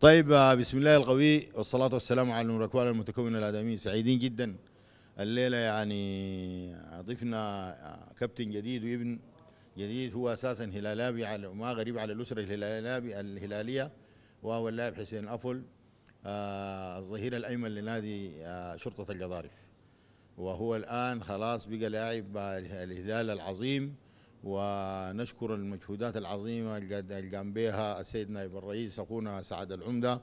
طيب آه، بسم الله القوي والصلاة والسلام على الأكوان المتكونة الآدميين سعيدين جدا الليلة يعني ضفنا آه، كابتن جديد وابن جديد هو أساسا هلالابي على ما غريب على الأسرة الهلالابي الهلالية وهو اللاعب حسين أفل آه، الظهير الأيمن لنادي شرطة الجضارف وهو الآن خلاص بقى لاعب الهلال العظيم ونشكر المجهودات العظيمة اللي قام بها السيد نائب الرئيس أخونا سعد العمدة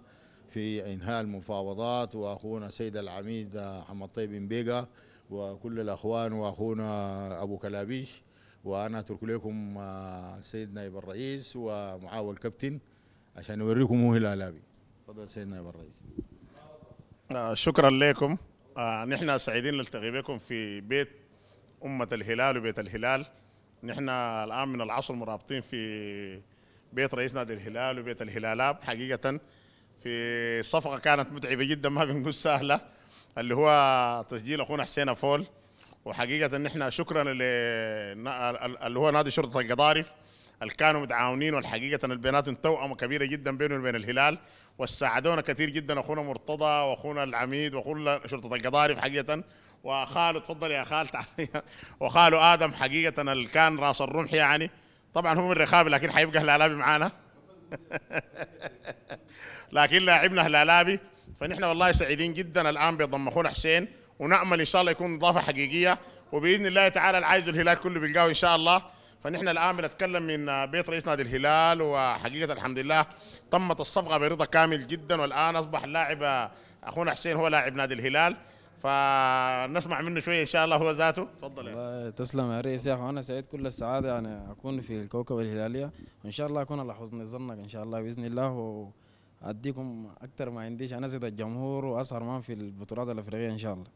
في إنهاء المفاوضات وأخونا السيد العميد محمد طيب بيقا وكل الأخوان وأخونا أبو كلابيش وأنا أترك لكم السيد آه، نائب الرئيس ومعاول كابتن عشان أوريكم هو الألابي تفضل سيد نائب الرئيس آه، شكرا لكم آه نحن سعيدين نلتقي بكم في بيت أمة الهلال وبيت الهلال نحن الان من العصر مرابطين في بيت رئيس نادي الهلال وبيت الهلالاب حقيقه في صفقه كانت متعبه جدا ما بنقول سهله اللي هو تسجيل اخونا حسين افول وحقيقه نحن شكرا اللي هو نادي شرطه القضارف اللي كانوا متعاونين والحقيقه البينات توأمه كبيره جدا بينهم وبين الهلال وساعدونا كثير جدا اخونا مرتضى واخونا العميد واخونا شرطه القضارف حقيقه وخاله تفضل يا خال تعال وخاله ادم حقيقه اللي كان راس الرمح يعني طبعا هو من رخابي لكن حيبقى هلالابي معانا لكن لاعبنا هلالابي فنحن والله سعيدين جدا الان بضم اخونا حسين ونامل ان شاء الله يكون اضافه حقيقيه وباذن الله تعالى العايد الهلال كله بيلقاه ان شاء الله فنحن الان بنتكلم من بيت رئيس نادي الهلال وحقيقه الحمد لله تمت الصفقه برضا كامل جدا والان اصبح لاعب اخونا حسين هو لاعب نادي الهلال فنسمع منه شويه ان شاء الله هو ذاته تفضل يعني. تسلم يا رئيس يا اخو انا سعيد كل السعاده يعني اكون في الكوكب الهلاليه وان شاء الله اكون على حسن ظنك ان شاء الله باذن الله و... اديكم اكثر ما عنديش انا زيد الجمهور واسهر معاهم في البطولات الافريقيه ان شاء الله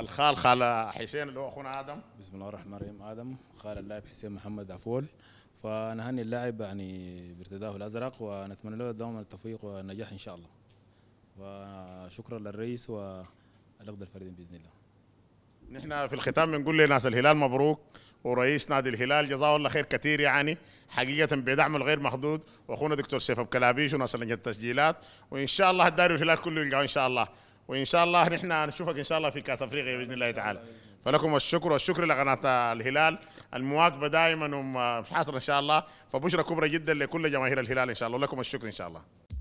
الخال خال حسين اللي هو اخونا ادم بسم الله الرحمن الرحيم ادم خال اللاعب حسين محمد عفول فنهني اللاعب يعني بارتداه الازرق ونتمنى له دوما التوفيق والنجاح ان شاء الله وشكرا للرئيس والاخد الفريدين باذن الله نحن في الختام بنقول لناس الهلال مبروك ورئيس نادي الهلال جزاه الله خير كثير يعني حقيقه بدعم الغير محدود واخونا دكتور سيف كلابيش وناس التسجيلات وان شاء الله الداري الهلال كله يلقاه ان شاء الله وان شاء الله نحن نشوفك ان شاء الله في كاس افريقيا باذن الله تعالى فلكم الشكر والشكر لقناه الهلال المواكبه دائما ومحاصره ان شاء الله فبشرى كبرى جدا لكل جماهير الهلال ان شاء الله ولكم الشكر ان شاء الله